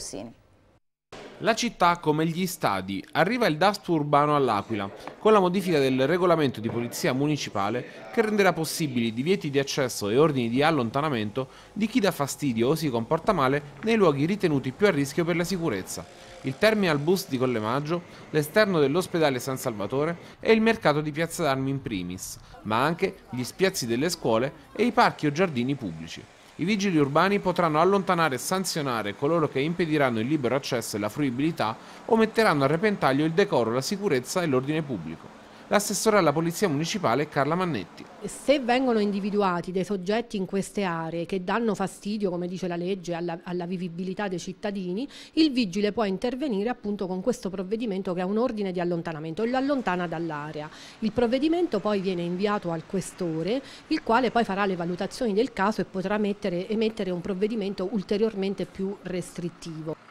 Rossini. La città come gli stadi. Arriva il DASP urbano all'Aquila, con la modifica del regolamento di polizia municipale che renderà possibili i divieti di accesso e ordini di allontanamento di chi dà fastidio o si comporta male nei luoghi ritenuti più a rischio per la sicurezza. Il terminal bus di Collemaggio, l'esterno dell'ospedale San Salvatore e il mercato di Piazza d'Armi in primis, ma anche gli spiazzi delle scuole e i parchi o giardini pubblici. I vigili urbani potranno allontanare e sanzionare coloro che impediranno il libero accesso e la fruibilità o metteranno a repentaglio il decoro, la sicurezza e l'ordine pubblico l'assessore alla Polizia Municipale Carla Mannetti. Se vengono individuati dei soggetti in queste aree che danno fastidio, come dice la legge, alla, alla vivibilità dei cittadini, il vigile può intervenire appunto con questo provvedimento che è un ordine di allontanamento e lo allontana dall'area. Il provvedimento poi viene inviato al questore, il quale poi farà le valutazioni del caso e potrà mettere, emettere un provvedimento ulteriormente più restrittivo.